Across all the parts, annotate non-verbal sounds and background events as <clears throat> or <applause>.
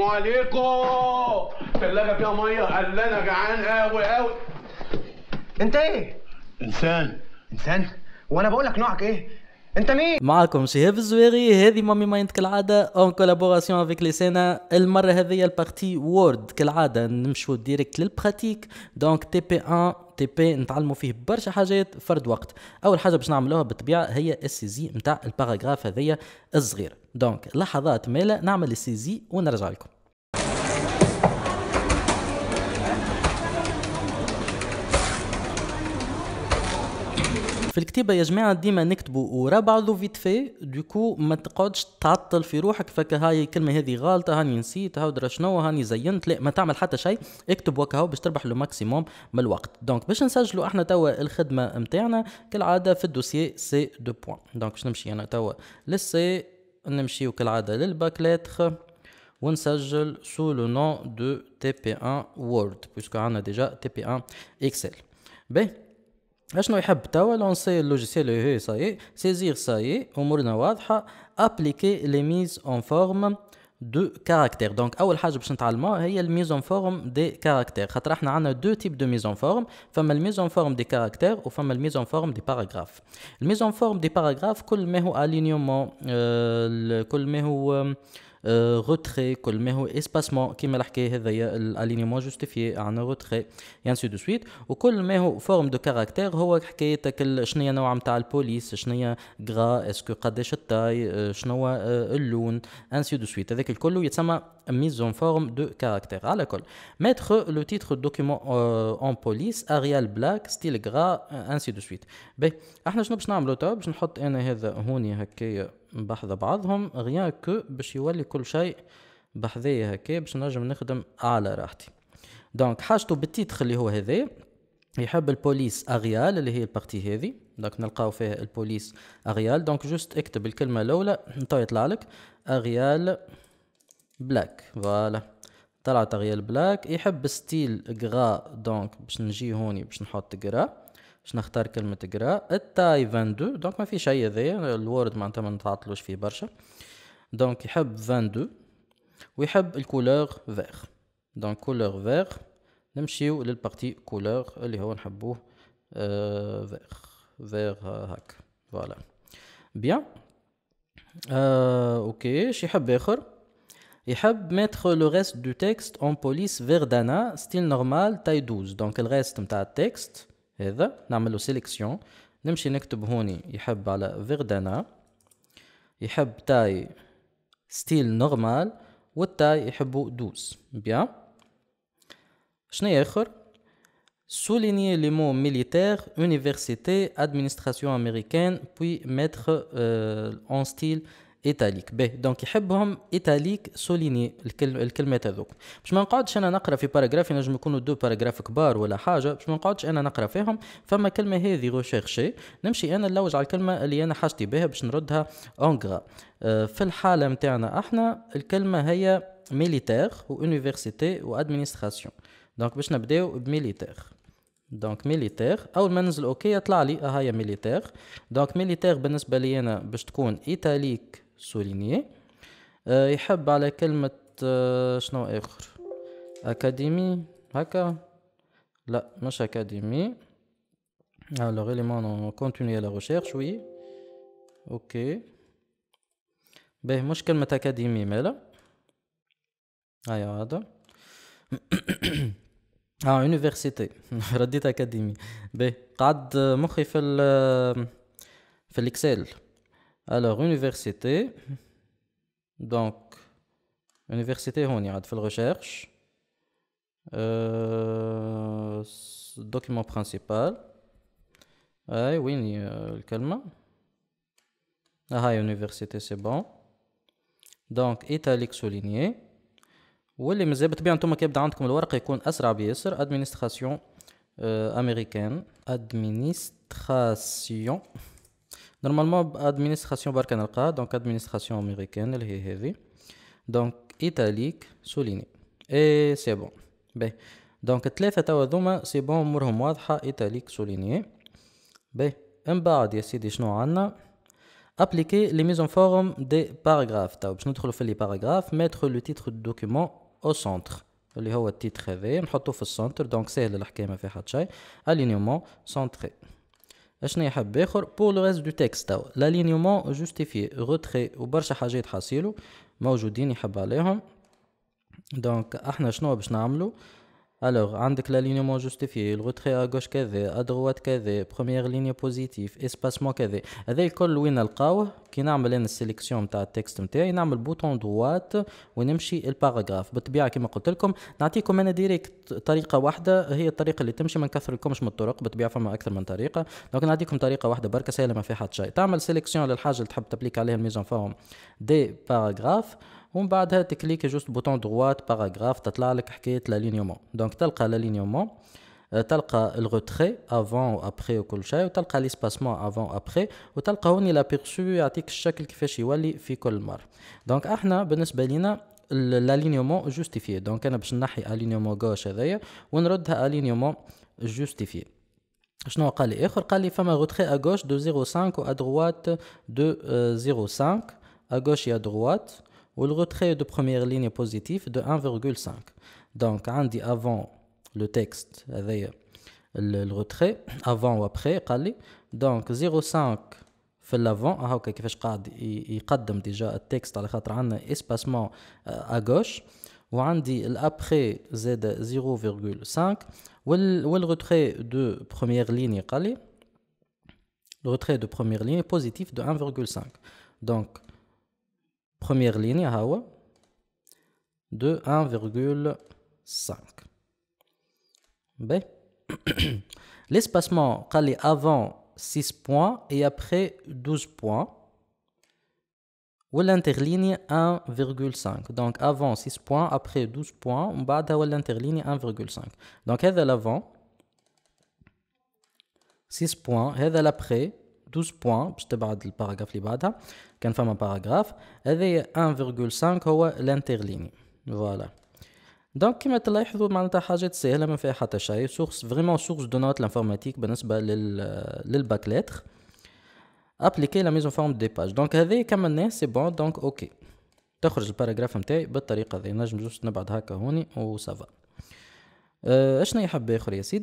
السلام عليكم تلاجة فيها مية قال انا جعان قوي قوي انت ايه انسان انسان وانا بقول لك نوعك ايه انت مين معاكم شهاب الزويري هذه مامي مايند كالعاده اون كولابوراسيون افيك سينا المره هذه البارتي وورد كالعاده نمشوا ديريكت للبراتيك دونك تي بي 1 تي بي نتعلموا فيه برشا حاجات فرد وقت اول حاجه باش نعملوها بالطبيعه هي السيزي نتاع الباراغراف هذيا الصغير دونك لحظات مالا نعمل السيزي ونرجع لكم الكتابه يا جماعه ديما نكتبوا ورا بعضو فيت في دوكو ما تقعدش تعطل في روحك فك هاي الكلمه هذه غلطه هاني نسيت هاو درا شنو هاني زينت لا ما تعمل حتى شيء اكتب هاو باش تربح لو ماكسيموم من الوقت دونك باش نسجلوا احنا توا الخدمه نتاعنا كالعاده في الدوسيي سي دو بوان دونك باش نمشي انا توا للسي نمشيو كالعاده للباك لتر ونسجل سو لو نو دو تي بي ان وورد بويسكو عندنا ديجا تي بي ان اكسل باهي Je vous invite à le logiciel, saisir ça et appliquer les mises en forme de caractères. Donc, la que je c'est la mise en forme des caractères. Nous avons deux types de mise en forme la mise en forme des caractères et la mise en forme des paragraphes. La mise en forme des paragraphes, c'est alignement, euh, روتري كل ما هو اسباسمون كيما الحكايه هذايا الالينيمون جوستيفي عن غوتخي يانسي دو سويت وكل ما هو فورم دو كاركتير هو حكايتك شنو هي نوع نتاع البوليس شنو هي غرا اسكو قداش التاي شنو اللون انسي دو سويت هذاك الكل يتسمى mise en forme de caractère. À l'école. Mettre le titre de document euh, en police, Arial Black, style gras, euh, ainsi de suite. باهي احنا شنو باش نعملو توا باش نحط انا هذا هوني هكايا بحذا بعضهم غيان كو باش يولي كل شيء بحذايا هكايا باش نجم نخدم على راحتي دونك حاجته بالتيتخ اللي هو هذايا يحب البوليس اغيال اللي هي البارتي هذه دونك نلقاو فيها البوليس اغيال دونك جوست اكتب الكلمه الاولى تو يطلع لك اغيال بلاك فوالا طلع تغيير البلاك يحب ستيل غرا دونك باش نجي هوني باش نحط غرا باش نختار كلمة غرا التاي 22 دونك ما في شيء هذايا الوورد معناتها ما نتعطلوش فيه برشا دونك يحب 22 ويحب الكولور فيغ دونك كولور فيغ نمشيو للبارتي كولور اللي هو نحبوه آه فيغ فيغ هاك فوالا بيان آه اوكي شي حب اخر Il mettre le reste du texte en police verdana, style normal, taille 12. Donc le reste de texte, هذا نعمل sélection. نمشي نكتب هوني يحب على taille, يحب يحبو بيان شنو souligner les mots militaire, université, administration américaine, puis mettre euh, en style ايتاليك به دونك يحبهم ايتاليك سوليني الكلمات هذوك باش ما نقعدش انا نقرا في باراجراف ينجم يكونوا دو باراجراف كبار ولا حاجه باش ما نقعدش انا نقرا فيهم فما كلمه هذه ريشيرشي نمشي انا نلوج على الكلمه اللي انا حاجتي بها باش نردها اونغرا أه، في الحاله نتاعنا احنا الكلمه هي ميليتير و ادمينستراسيون دونك باش نبداو بميليتير دونك ميليتير اول ما ننزل اوكي يطلع لي هاي آه، ميليتير دونك ميليتير بالنسبه لي انا باش تكون ايتاليك سوليني يحب على كلمة شنو اخر اكاديمي هكا لا مش اكاديمي alors élément on continue la recherche oui ok باهي مش كلمة اكاديمي مالا هيا هذا اه يونيفرسيتي رديت اكاديمي باهي قعد مخي في ال في الاكسل Alors, université. Donc, université, où y'a de la recherche? Euh, document principal. Oui, il euh, le calme. Ah, ah, université, c'est bon. Donc, italique souligné. Oui, mais c'est peut-être c'est tout maquette vous comme le il est c'est l'administration euh, américaine. Administration. Normalement l'administration américaine, donc administration américaine le hervé donc italique souligné et c'est bon beh donc les trois d'hommes c'est bon un mot homogène italique souligné beh un peu après c'est dis non on a appliquer les mises en forme des paragraphes donc je dois les paragraphes mettre le titre du document au centre le haut titre hervé je dois le mettre au centre donc c'est le dernier que faire alignement centré شنو يحب اخر بور لو ريست دو تكست توا لالينيومون جوستيفي روتري وبرشا حاجات حاصيلو موجودين يحب عليهم دونك احنا شنو باش نعملو الوغ عندك لا ليني moins جوستيفي le ا à كذا, ا droite كذا, première ligne positif, espacement كذا. هذا الكل وين نلقاوه؟ كي نعمل انا السيليكسيون تاع التكست نتاعي نعمل بوتون دوات ونمشي الباراغراف بالطبيعه كما قلت لكم نعطيكم انا ديريكت طريقه واحده هي الطريقه اللي تمشي ما نكثر لكمش من الطرق بالطبيعه فما اكثر من طريقه دونك نعطيكم طريقه واحده بركه سهله ما فيها حتى شيء تعمل سيليكسيون للحاجه اللي تحب تبليك عليها الميزون فورم دي باراغراف ومن بعدها تكليك جوست بوتون دروات باراغراف تطلع لك حكايه لالينيومون دونك تلقى لالينيومون آه، تلقى الغوتخي افون وابخي وكل شيء وتلقى ليسباسمون افون وابخي وتلقى هوني لابيرسو يعطيك الشكل كيفاش يولي في كل مره دونك احنا بالنسبه لينا الالينيومون جوستيفي دونك انا باش نحي الينيومون غوش هذايا ونردها الينيومون جوستيفي شنو قال لي اخر قال لي فما غوتخي ا غوش دو 05 و ا دروات دو 05 ا غوش يا دروات le retrait de première ligne positif de 1,5. Donc, on dit avant le texte, avec le retrait, avant ou après, Donc, 0,5 fait l'avant, ah ok, il déjà le texte, a un espacement euh, à gauche, ou on dit après Z 0,5, ou le retrait de première ligne, Kali, le retrait de première ligne positif de 1,5. Donc, première ligne ah de 1,5 B ben. <clears throat> l'espacement قال avant 6 points et après 12 points ou l'interligne 1,5 donc avant 6 points après 12 points on va ou l'interligne 1,5 donc هذا l'avant 6 points هذا l'après 12 بوان باش تبعد الباراغراف اللي بعدها كان فما باراغراف هذا 1.5 هو الانترليني فوالا دونك كيما تلاحظوا معناتها حاجات سهله ما فيها حتى شيء سورس فريمون سورس دو نوت لانفورماتيك بالنسبه لل للباك ليتر ابليكي لا ميزون فورم دي باج دونك هذه كملناه سي بون دونك اوكي تخرج الباراغراف نتاعي بالطريقه هذه نجم جوست نبعد هكا هوني وسافا Euh,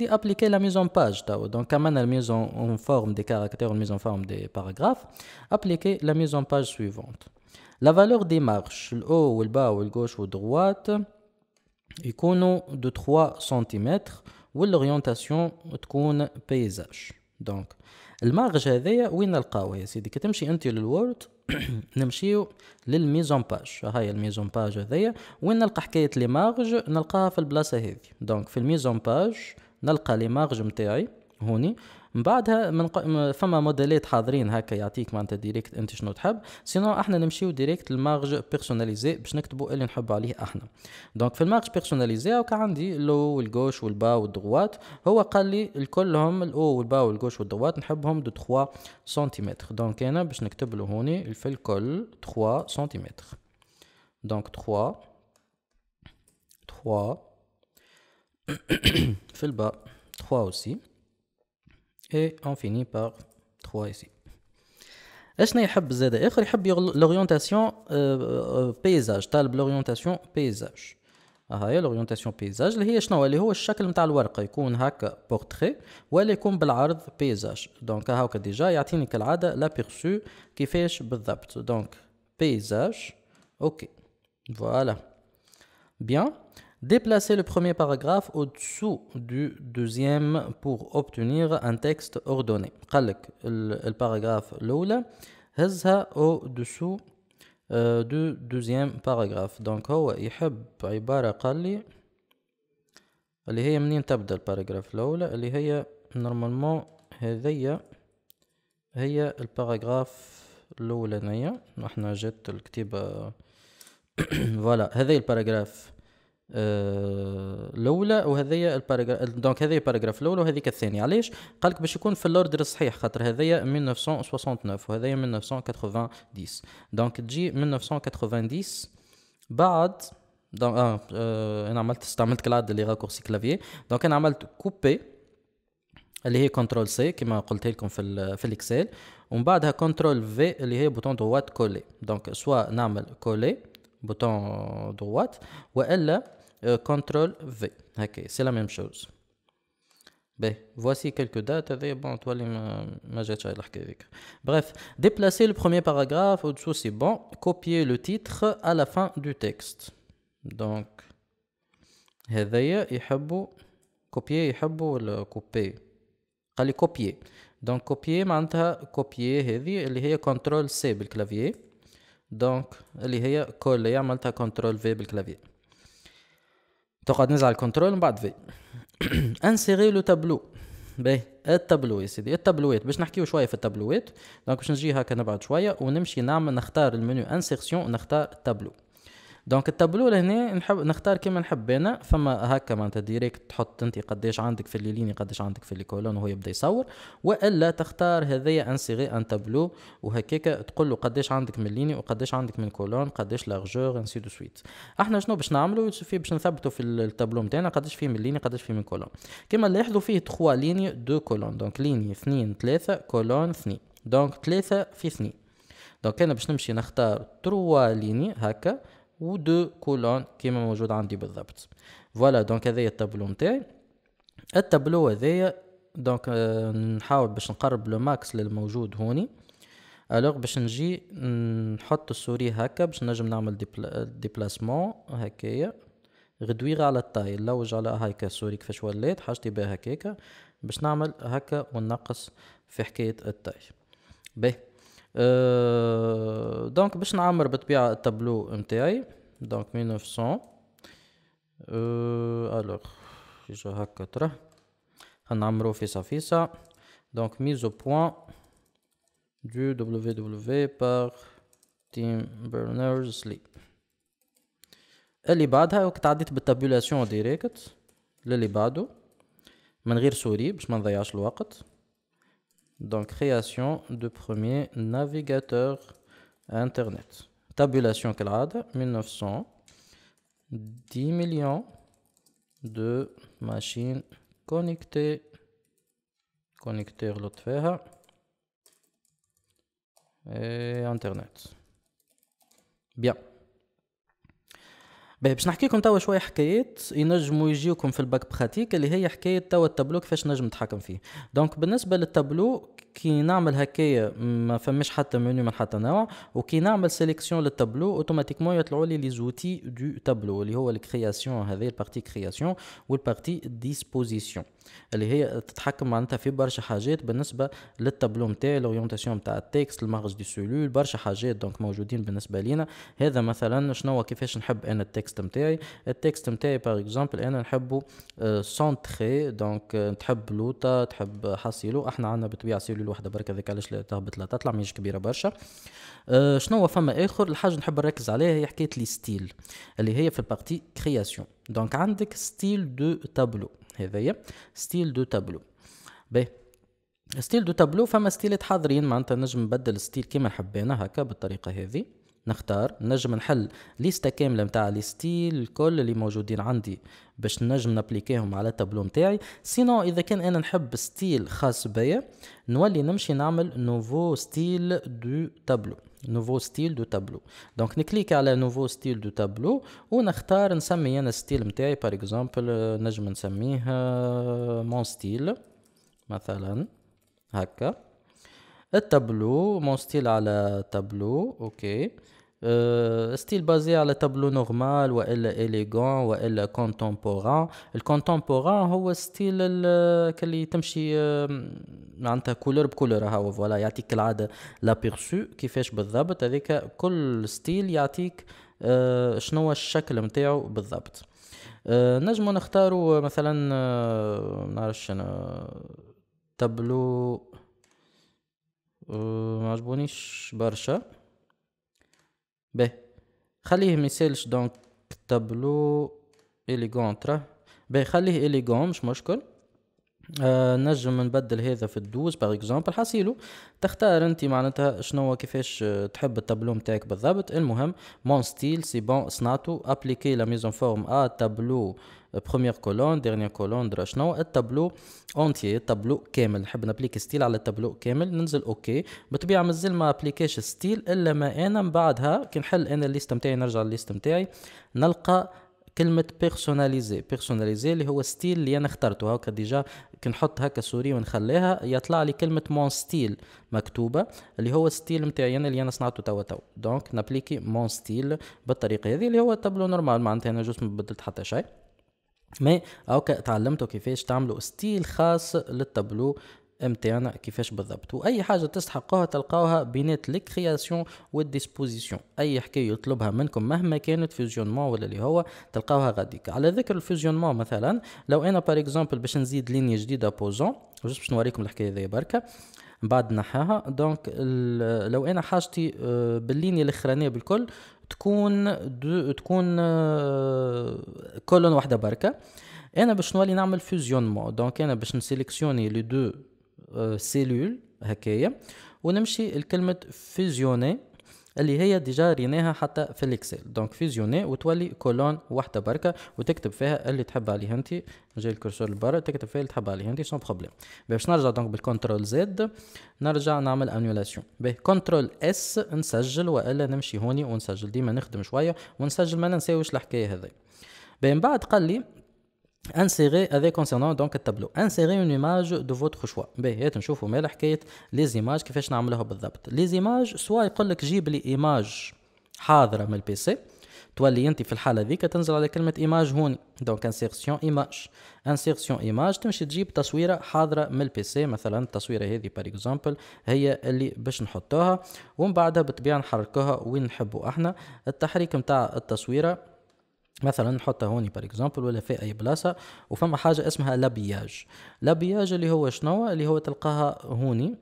appliquer la mise en page. Donc, quand la mise en forme des caractères, la mise en forme des paragraphes, appliquez la mise en page suivante. La valeur des marches, le haut ou le bas, la gauche ou la droite, icône de 3 cm, Ou l'orientation de paysage. Donc, المارج هذايا وين نلقاو يا سيدي كتمشي انت للوورد <clears throat> نمشيو للميزون باج هاي الميزون باج هذايا وين نلقى حكايه لي مارج نلقاها في البلاصه هذه دونك في الميزون باج نلقى لي مارج نتاعي هوني من بعدها من ق... فما موديلات حاضرين هكا يعطيك معناتها ديريكت انت شنو تحب سينو احنا نمشيو ديريكت للمارج بيرسوناليزي باش نكتبوا اللي نحب عليه احنا دونك في المارج بيرسوناليزي هاكا عندي لو والجوش والبا والدغوات هو قال لي الكلهم الاو والبا والجوش والدغوات نحبهم دو 3 سنتيمتر دونك انا باش نكتب له هوني في الكل 3 سنتيمتر دونك 3 3 في البا 3 aussi اي اون فيني باغ 3 ايسي اشنا يحب زاد اخر يحب لوريونتاسيون بيزاج طالب لوريونتاسيون بيزاج ها هي لورينتاسيون بيزاج اللي هي شنو اللي هو الشكل نتاع الورقه يكون هكا بورتري ولا يكون بالعرض بيزاج دونك هاكا ديجا يعطيني كالعاده بيرسو كيفاش بالضبط دونك بيزاج اوكي فوالا بيان Déplacez le premier paragraphe au-dessous du deuxième pour obtenir un texte ordonné. le paragraphe est Hezha au-dessous euh, du deuxième paragraphe. Donc, il Aibara Khali, Alihaya paragraphe normalement, Hezaya, le paragraphe Naya, Nahna a <coughs> Voilà, le paragraphe. آه، الاولى وهذيا الباراجراف دونك هذه الباراجراف الاولى وهذيك الثانيه علاش قال لك باش يكون في الاوردر الصحيح خاطر هذايا 1969 وهذايا 1990 دونك تجي 1990 بعد دونك آه, آه انا عملت استعملت كلاد لي راكورسي كلافيي دونك انا عملت كوبي اللي هي كنترول سي كما قلت لكم في في الاكسل ومن بعدها كنترول في اللي هي بوتون دوات كولي دونك سوا نعمل كولي بوتون دوات والا Euh, CTRL V. Ok, c'est la même chose. Ben, voici quelques dates. Bon, toi, les Bref, déplacer le premier paragraphe au-dessous, c'est bon. Copier le titre à la fin du texte. Donc, هذايا يحبوا copier يحبوا الكوبي قال لي copier donc copier معناتها copier هذه اللي هي Ctrl C clavier. donc اللي هي coller عملتها Ctrl V clavier. تقعد نزعل كنترول من بعد في <clears throat> انسيغي لو تابلو باهي التابلو يا سيدي التابلوات باش نحكيو شويه في التابلوات دونك باش نجي هكا نبعد شويه ونمشي نعمل نختار المنيو انسيرسيون ونختار التابلو دونك التابلو لهنا نحب نختار كيما نحب انا فما هكا معناتها ديريكت تحط انت قداش عندك في اللي قداش عندك في الكولون وهو يبدا يصور والا تختار هذايا سيغي ان تابلو وهكاك تقول له قداش عندك من ليني وقداش عندك من كولون قداش لارجور انسي دو سويت احنا شنو باش نعملو باش نثبتو في التابلو نتاعنا قداش فيه من ليني قداش فيه من كولون كيما نلاحظوا فيه 3 ليني دو كولون دونك ليني 2 3 كولون 2 دونك 3 في 2 دونك انا باش نمشي نختار 3 ليني هكا ودو كولون كيما موجود عندي بالضبط فوالا دونك هذايا التابلو نتاعي التابلو هذايا دونك آه، نحاول باش نقرب لو ماكس للموجود هوني الوغ باش نجي نحط السوري هكا باش نجم نعمل ديبلاسمون هكايا غدويغ على الطاي نلوج على هايكا السوري كيفاش ولات حاجتي بها هكاكا باش نعمل هكا ونقص في حكاية الطاي باهي دونك euh, باش نعمر بطبيعة التابلو نتاعي دونك 1900 أه الوغ جا هكا تراه هنعمرو فيسا فيسا دونك ميزو بوان دو دبليو دبليو باغ تيم بيرنرز لي اللي بعدها وقت عديت بالتابولاسيون ديريكت للي بعده من غير سوري باش ما نضيعش الوقت Donc création de premier navigateur Internet. Tabulation calade 1900. 10 millions de machines connectées. Connectées l'autre et Internet. Bien. باهي باش نحكي لكم توا شويه حكايات ينجموا يجيوكم في الباك براتيك اللي هي حكايه توا التابلو كيفاش نجم نتحكم فيه دونك بالنسبه للتابلو كي نعمل هكايا ما فماش حتى منيو من حتى نوع وكي نعمل سيليكسيون للتابلو اوتوماتيكمون يطلعوا لي لي زوتي دو تابلو اللي هو الكرياسيون هذه البارتي كرياسيون والبارتي ديسبوزيسيون اللي هي تتحكم معناتها في برشا حاجات بالنسبه للتابلو نتاعي الاورينتاسيون نتاع التكست المارج دي سولول برشا حاجات دونك موجودين بالنسبه لينا هذا مثلا شنو كيفاش نحب انا التكست نتاعي التكست نتاعي باغ اكزومبل انا نحبه سونتري دونك تحب لوطا تحب حاصيلو احنا عندنا بالطبيعه سيلول واحده برك هذاك علاش تهبط لا تطلع ماهيش كبيره برشا أه شنو فما اخر الحاجه نحب نركز عليها هي حكايه لي ستيل اللي هي في البارتي كرياسيون دونك عندك ستيل دو تابلو هذايا ستيل دو تابلو باهي ستيل دو تابلو فما ستيلات حاضرين معناتها نجم نبدل ستيل كيما حبينا هكا بالطريقة هذه نختار نجم نحل ليستة كاملة متاع لي ستيل الكل اللي موجودين عندي باش نجم نابليكيهم على التابلو متاعي سينو اذا كان انا نحب ستيل خاص بيا نولي نمشي نعمل نوفو ستيل دو تابلو نوفو ستيل دو تابلو دونك نكليك على نوفو ستيل دو تابلو ونختار نسمي انا ستيل متاعي بار اكزومبل نجم نسميه مون آه، ستيل مثلا هكا التابلو مون ستيل على تابلو اوكي أه ستيل بازي على تابلو نورمال والا اليغون والا كونتومبوران الكونتومبوران هو ستيل اللي تمشي آه، معناتها كولور بكولور هاو فوالا يعطيك العاده لابيرسو كيفاش بالضبط هذيك كل ستيل يعطيك أه شنو الشكل نتاعو بالضبط أه نجمو نختارو مثلا نعرفش آه، انا تابلو أه، ما عجبونيش برشا به خليه ما يسالش دونك تابلو اليغون تراه به خليه اليغون مش مشكل آه نجم نبدل هذا في الدوز باغ اكزومبل حاصيلو تختار انت معناتها شنو كيفاش تحب التابلو نتاعك بالضبط المهم مون ستيل سي بون صنعتو ابليكي لا ميزون فورم ا تابلو آه بروميير كولون ديرنيير كولون درا شنو التابلو اونتي التابلو كامل نحب نابليكي ستيل على التابلو كامل ننزل اوكي بطبيعه مازال ما ابليكيش ستيل الا ما انا من بعدها كي نحل انا الليست نتاعي نرجع الليست نتاعي نلقى كلمة بيرسوناليزي بيرسوناليزي اللي هو ستيل اللي انا اخترته هاكا ديجا كي نحط هاكا سوري ونخليها يطلع لي كلمة مون ستيل مكتوبة اللي هو ستيل نتاعي انا اللي انا صنعته توا توا دونك نابليكي مون ستيل بالطريقة هذه اللي هو تابلو نورمال معناتها انا جوست ما بدلت حتى شيء مي او تعلمتوا كيفاش تعملوا ستيل خاص للتابلو متاعنا كيفاش بالضبط واي حاجه تستحقوها تلقاوها بينات الكرياسيون والديسبوزيسيون اي حكايه يطلبها منكم مهما كانت فيزيونمون ولا اللي هو تلقاوها غاديك على ذكر الفيزيونمون مثلا لو انا بار اكزومبل باش نزيد لينية جديده بوزون جست باش نوريكم الحكايه ذي بركه من بعد نحاها دونك لو انا حاجتي آه، باللينيا الاخرانيه بالكل تكون دو تكون آه، كولون وحده بركه انا باش نولي نعمل فيوزيونمون دونك انا باش نسيليكسيوني لي دو سيلول آه، هكايا ونمشي لكلمه فيزيوني اللي هي ديجا ريناها حتى في الاكسل دونك فيزيوني وتولي كولون واحده بركه وتكتب فيها اللي تحب عليه انت جاي الكرسور لبرا تكتب فيها اللي تحب عليه انت سون بروبليم باش نرجع دونك بالكنترول زد نرجع نعمل انيولاسيون به كنترول اس نسجل والا نمشي هوني ونسجل ديما نخدم شويه ونسجل ما ننساوش الحكايه هذه من بعد قال لي انسيري هذا كونسيرنون دونك التابلو انسيري اون ايماج دو votre شوا باهي نشوفوا مال حكايه لي زيماج كيفاش نعملوها بالضبط لي زيماج سوا يقول لك جيب لي ايماج حاضره من البي سي تولي انت في الحاله هذيك تنزل على كلمه ايماج هوني دونك انسيرسيون ايماج انسيرسيون ايماج تمشي تجيب تصويره حاضره من البي سي مثلا التصويره هذه بار اكزومبل هي اللي باش نحطوها ومن بعدها بالطبيعه نحركوها وين نحبوا احنا التحريك نتاع التصويره مثلا نحطها هوني بار اكزومبل ولا في اي بلاصه وفما حاجه اسمها لابياج لابياج اللي هو شنو اللي هو تلقاها هوني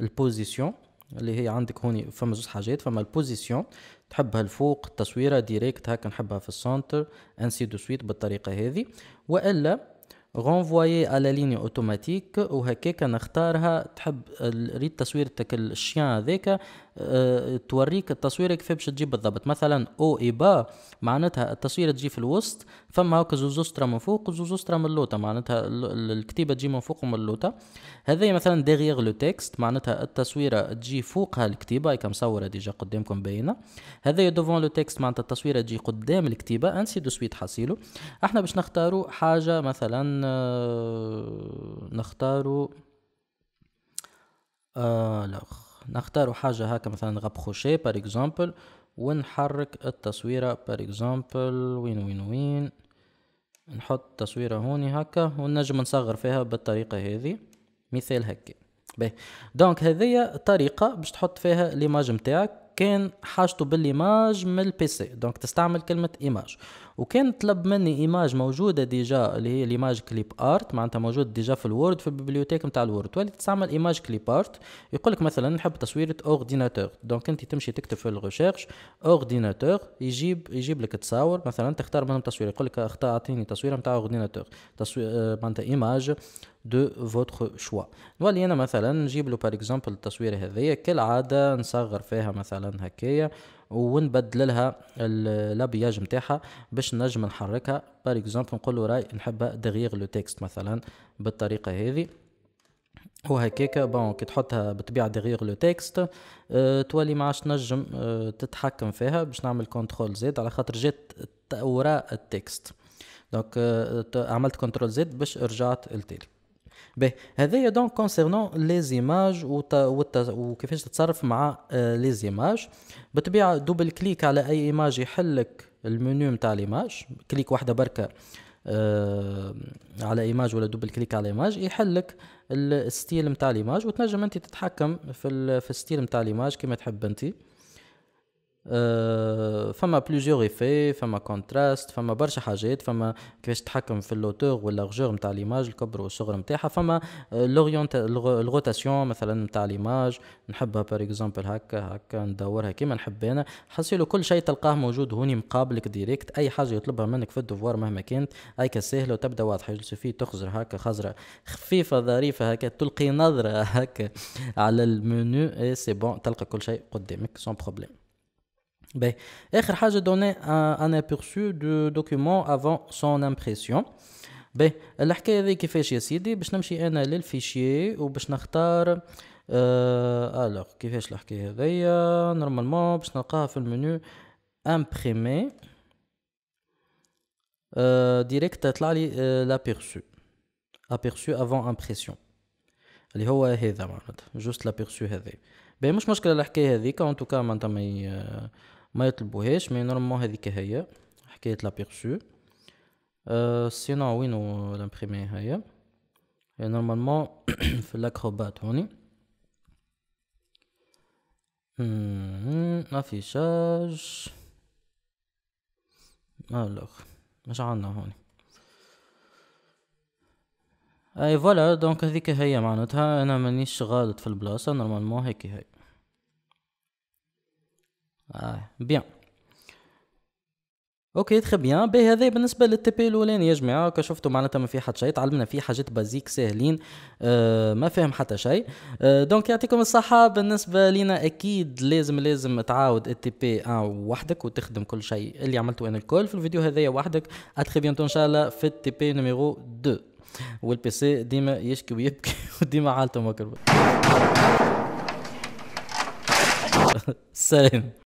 البوزيسيون اللي هي عندك هوني فما زوج حاجات فما البوزيسيون تحبها الفوق التصويره ديريكت هاكا نحبها في السونتر انسي دو سويت بالطريقه هذه والا غونفواي على ليني اوتوماتيك وهكاك نختارها تحب ريت تصويرتك الشيان هذاك آه، توريك التصويره كيف باش تجي بالضبط مثلا او اي با معناتها التصويره تجي في الوسط فما هكا زوزوسترا من فوق وزوزوسترا من اللوطه معناتها الكتيبه تجي من فوق ومن اللوطه هذا مثلا ديغيغ لو تكست معناتها التصويره تجي فوقها الكتيبه هيك مصوره ديجا قدامكم باينه هذا دوفون لو تكست معناتها التصويره تجي قدام الكتيبه انسي دو سويت حاصيلو احنا باش نختاروا حاجه مثلا آه، نختاروا آه لا نختار حاجة هكا مثلا غابخوشي بار اكزومبل ونحرك التصويرة بار اكزومبل وين وين وين نحط تصويرة هوني هكا ونجم نصغر فيها بالطريقة هذه مثال هكا باهي دونك هذيا طريقة باش تحط فيها ليماج نتاعك كان حاجته بالليماج من البيسي دونك تستعمل كلمة ايماج وكان طلب مني ايماج موجوده ديجا اللي هي ليماج كليب ارت معناتها موجود ديجا في الوورد في البيبليوتيك نتاع الوورد تولي تستعمل ايماج كليب ارت يقول لك مثلا نحب تصويره اورديناتور دونك انت تمشي تكتب في الريشيرش اورديناتور يجيب يجيب لك تصاور مثلا تختار منهم تصوير يقول لك اختار اعطيني تصويره نتاع اورديناتور تصوير آه، معناتها ايماج دو فوتر شوا نولي انا مثلا نجيب له باريكزومبل التصويره هذيا كالعاده نصغر فيها مثلا هكايا ونبدل لها لابياج نتاعها باش نجم نحركها بار اكزومبل نقول له راي نحبها دغيغ لو تيكست مثلا بالطريقه هذه وهكاك بون كي تحطها بطبيعه دغيغ لو تيكست أه تولي ما عادش تنجم أه تتحكم فيها باش نعمل كنترول زيد على خاطر جات وراء التكست دونك أه عملت كنترول زيد باش رجعت لتالي به هذايا دونك كونسيرنون لي زيماج وكيفاش تتصرف مع لي زيماج بالطبيعه دوبل كليك على اي ايماج يحلك المنيو نتاع ليماج كليك واحده بركه آه، على ايماج ولا دوبل كليك على ايماج يحلك الستيل نتاع ليماج وتنجم انت تتحكم في في الستيل نتاع ليماج كما تحب انت فما بلوزيور ايفي فما كونتراست فما برشا حاجات فما كيفاش تحكم في اللوتور ولا غجور نتاع ليماج الكبر والصغر نتاعها فما لوريونت euh, الروتاسيون مثلا نتاع ليماج نحبها بار اكزومبل هكا هكا ندورها كيما نحب انا حصيلو كل شيء تلقاه موجود هوني مقابلك ديريكت اي حاجه يطلبها منك في الدفوار مهما كانت هيك كسهله وتبدا واضحه يوسفي تخزر هكا خزره خفيفه ظريفه هكا تلقي نظره هكا على المنيو اي سي بون تلقى كل شيء قدامك سون بروبليم Ben, آخر donner un aperçu du document avant son impression. باهي الحكايه هذه كيفاش يا سيدي باش نمشي انا للفيشي وباش نختار Alors, je كيفاش الحكايه Normalement, نورمالمون باش نلقاها في اللي هو هذا معناتها ما يطلبوهاش مي نورمالمون هذيك هي حكايه لابيرشو سينا آه، سينو وينو لامبريمي هي هي نورمالمون <coughs> في لاكروبات هوني افيشاج الوغ مش عندنا هوني اي فوالا دونك هذيك هي معناتها انا مانيش غالط في البلاصه نورمالمون هيك هي آه بيان اوكي تخي بيان باهي هذا بالنسبه للتي بي الاولاني يا جماعه كشفتوا معناتها ما في حد شيء تعلمنا فيه حاجات بازيك ساهلين آه، ما فاهم حتى شيء دونك آه، يعطيكم الصحه بالنسبه لينا اكيد لازم لازم تعاود التي بي آه، وحدك وتخدم كل شيء اللي عملته انا الكل في الفيديو هذايا وحدك اتخي بيان ان شاء الله في التي بي نيميرو 2 والبي سي ديما يشكي ويبكي <laughs> وديما حالته مكروه <laughs> سلام